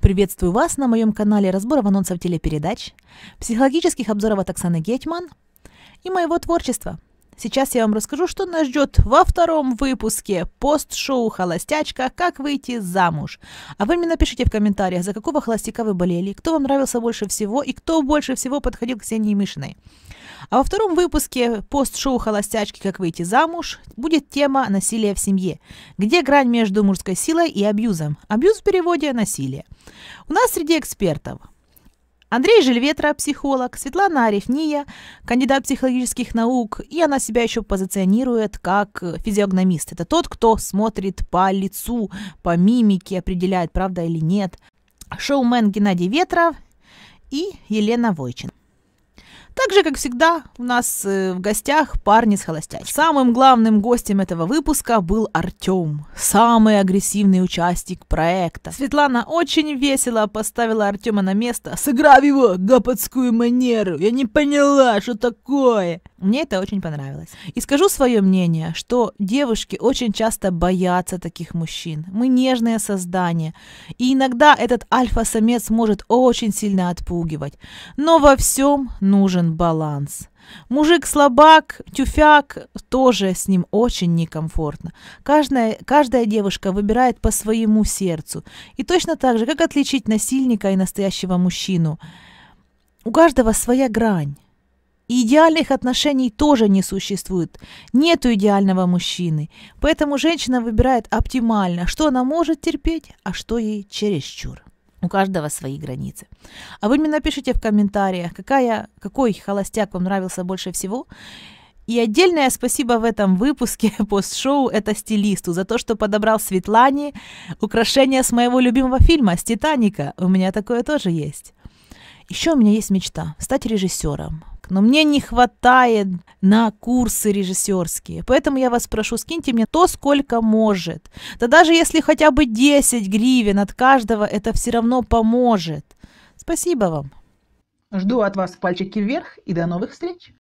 Приветствую вас на моем канале разборов анонсов телепередач, психологических обзоров от Оксаны Гетман и моего творчества. Сейчас я вам расскажу, что нас ждет во втором выпуске пост-шоу «Холостячка. Как выйти замуж». А вы мне напишите в комментариях, за какого холостяка вы болели, кто вам нравился больше всего и кто больше всего подходил к Ксении Мишиной. А во втором выпуске пост-шоу «Холостячки. Как выйти замуж» будет тема «Насилие в семье». Где грань между мужской силой и абьюзом? Абьюз в переводе – насилие. У нас среди экспертов Андрей Жильветра, психолог, Светлана Арифния, кандидат психологических наук, и она себя еще позиционирует как физиогномист. Это тот, кто смотрит по лицу, по мимике, определяет, правда или нет. Шоумен Геннадий Ветров и Елена Войчин. Также, как всегда, у нас э, в гостях парни с холостячкой. Самым главным гостем этого выпуска был Артем, самый агрессивный участник проекта. Светлана очень весело поставила Артема на место, сыграв его гапотскую манеру. Я не поняла, что такое. Мне это очень понравилось. И скажу свое мнение, что девушки очень часто боятся таких мужчин. Мы нежные создания. И иногда этот альфа-самец может очень сильно отпугивать. Но во всем нужен нужен баланс. Мужик слабак, тюфяк, тоже с ним очень некомфортно. Каждая, каждая девушка выбирает по своему сердцу. И точно так же, как отличить насильника и настоящего мужчину. У каждого своя грань. И идеальных отношений тоже не существует. Нету идеального мужчины. Поэтому женщина выбирает оптимально, что она может терпеть, а что ей чересчур. У каждого свои границы. А вы мне напишите в комментариях, какая, какой холостяк вам нравился больше всего. И отдельное спасибо в этом выпуске пост-шоу это стилисту за то, что подобрал Светлане украшения с моего любимого фильма «С Титаника». У меня такое тоже есть. Еще у меня есть мечта – стать режиссером но мне не хватает на курсы режиссерские. Поэтому я вас прошу, скиньте мне то, сколько может. Да даже если хотя бы 10 гривен от каждого, это все равно поможет. Спасибо вам. Жду от вас пальчики вверх и до новых встреч.